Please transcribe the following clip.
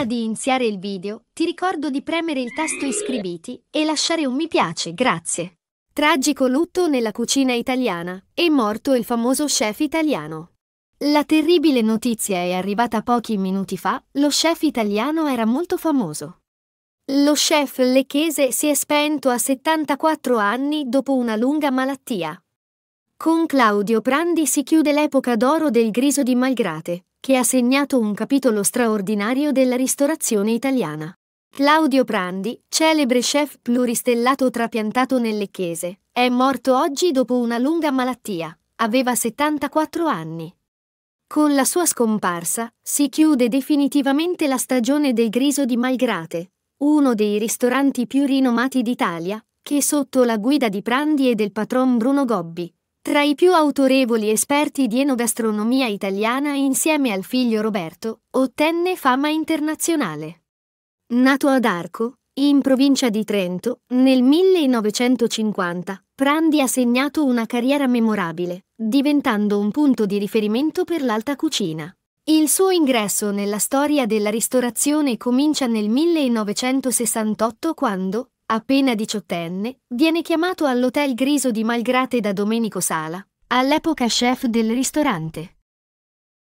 Prima di iniziare il video, ti ricordo di premere il tasto iscriviti e lasciare un mi piace, grazie. Tragico lutto nella cucina italiana. È morto il famoso chef italiano. La terribile notizia è arrivata pochi minuti fa, lo chef italiano era molto famoso. Lo chef lecchese si è spento a 74 anni dopo una lunga malattia. Con Claudio Prandi si chiude l'epoca d'oro del griso di Malgrate, che ha segnato un capitolo straordinario della ristorazione italiana. Claudio Prandi, celebre chef pluristellato trapiantato nelle chiese, è morto oggi dopo una lunga malattia. Aveva 74 anni. Con la sua scomparsa si chiude definitivamente la stagione del Griso di Malgrate, uno dei ristoranti più rinomati d'Italia, che sotto la guida di Prandi e del patron Bruno Gobbi tra i più autorevoli esperti di enogastronomia italiana, insieme al figlio Roberto, ottenne fama internazionale. Nato ad Arco, in provincia di Trento, nel 1950, Prandi ha segnato una carriera memorabile, diventando un punto di riferimento per l'alta cucina. Il suo ingresso nella storia della ristorazione comincia nel 1968 quando, appena diciottenne, viene chiamato all'Hotel Griso di Malgrate da Domenico Sala, all'epoca chef del ristorante.